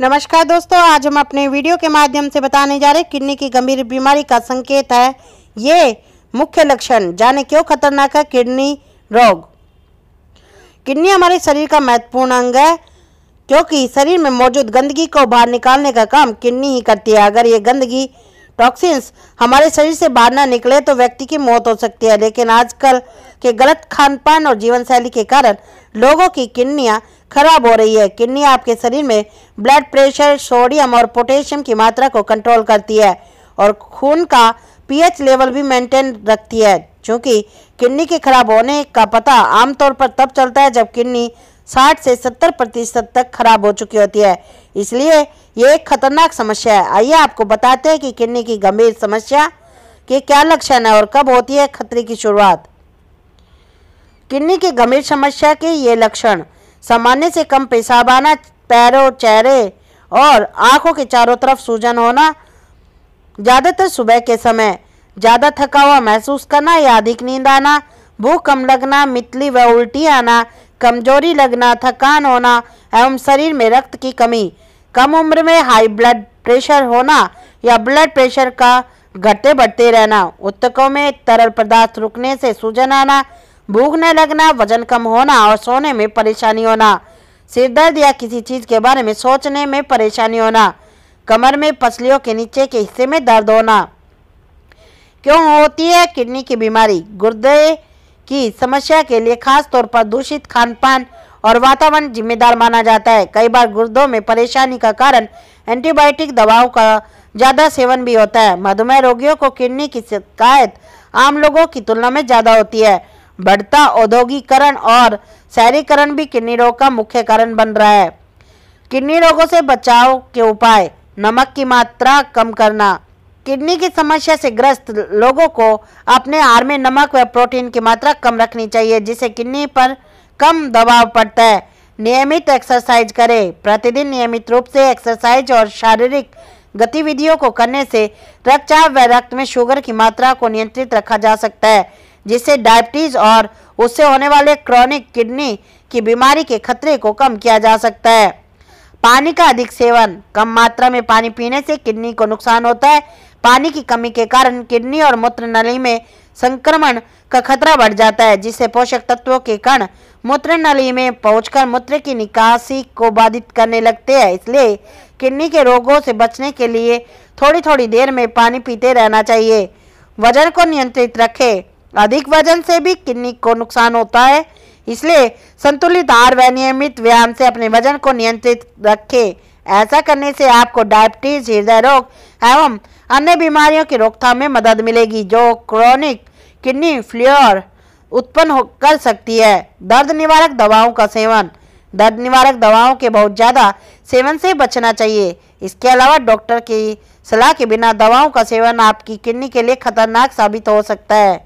नमस्कार दोस्तों आज हम अपने वीडियो के माध्यम से बताने जा रहे किडनी की गंभीर बीमारी का संकेत है ये मुख्य लक्षण जाने क्यों खतरनाक है किडनी रोग किडनी हमारे शरीर का महत्वपूर्ण अंग है क्योंकि शरीर में मौजूद गंदगी को बाहर निकालने का काम किडनी ही करती है अगर ये गंदगी टॉक्सिन्स हमारे शरीर से बाहर ना निकले तो व्यक्ति की मौत हो सकती है लेकिन आजकल के गलत खान पान और जीवन शैली के कारण लोगों की किडनियाँ खराब हो रही है किडनी आपके शरीर में ब्लड प्रेशर सोडियम और पोटेशियम की मात्रा को कंट्रोल करती है और खून का पीएच लेवल भी मेंटेन रखती है क्योंकि किडनी के खराब होने का पता आमतौर पर तब चलता है जब किडनी 60 से 70 प्रतिशत तक खराब हो चुकी होती है इसलिए ये एक खतरनाक समस्या है आइए आपको बताते हैं कि किडनी की गंभीर समस्या के क्या लक्षण है और कब होती है खतरे की शुरुआत किडनी की गंभीर समस्या के ये लक्षण सामान्य से कम पेशाब आना पैरों चेहरे और आंखों के चारों तरफ सूजन होना ज़्यादातर सुबह के समय ज़्यादा थका हुआ महसूस करना या अधिक नींद आना भूख कम लगना मितली व उल्टी आना कमजोरी लगना थकान होना एवं शरीर में रक्त की कमी कम उम्र में हाई ब्लड प्रेशर होना या ब्लड प्रेशर का घटते बढ़ते रहना उत्तकों में तरल पदार्थ रुकने से सूजन आना भूख न लगना वजन कम होना और सोने में परेशानी होना सिर दर्द या किसी चीज़ के बारे में सोचने में परेशानी होना कमर में पसलियों के नीचे के हिस्से में दर्द होना क्यों होती है किडनी की बीमारी गुर्दे की समस्या के लिए खास तौर पर दूषित खान पान और वातावरण जिम्मेदार माना जाता है कई बार गुर्दों में परेशानी का कारण एंटीबायोटिक दवाओं का ज़्यादा सेवन भी होता है मधुमेह रोगियों को किडनी की शिकायत आम लोगों की तुलना में ज़्यादा होती है बढ़ता औद्योगिकरण और शहरीकरण भी किडनी रोग का मुख्य कारण बन रहा है किडनी रोगों से बचाव के उपाय नमक की मात्रा कम करना किडनी की समस्या से ग्रस्त लोगों को अपने आहार में नमक व प्रोटीन की मात्रा कम रखनी चाहिए जिससे किडनी पर कम दबाव पड़ता है नियमित एक्सरसाइज करें प्रतिदिन नियमित रूप से एक्सरसाइज और शारीरिक गतिविधियों को करने से रक्तचाप व रक्त में शुगर की मात्रा को नियंत्रित रखा जा सकता है जिससे डायबिटीज़ और उससे होने वाले क्रॉनिक किडनी की बीमारी के खतरे को कम किया जा सकता है पानी का अधिक सेवन कम मात्रा में पानी पीने से किडनी को नुकसान होता है पानी की कमी के कारण किडनी और मूत्र नली में संक्रमण का खतरा बढ़ जाता है जिससे पोषक तत्वों के कण मूत्र नली में पहुंचकर मूत्र की निकासी को बाधित करने लगते हैं इसलिए किडनी के रोगों से बचने के लिए थोड़ी थोड़ी देर में पानी पीते रहना चाहिए वजन को नियंत्रित रखें अधिक वजन से भी किडनी को नुकसान होता है इसलिए संतुलित आहार व नियमित व्यायाम से अपने वजन को नियंत्रित रखें ऐसा करने से आपको डायबिटीज हृदय रोग एवं अन्य बीमारियों की रोकथाम में मदद मिलेगी जो क्रॉनिक किडनी फ्लोर उत्पन्न कर सकती है दर्द निवारक दवाओं का सेवन दर्द निवारक दवाओं के बहुत ज़्यादा सेवन से बचना चाहिए इसके अलावा डॉक्टर की सलाह के बिना दवाओं का सेवन आपकी किडनी के लिए खतरनाक साबित हो सकता है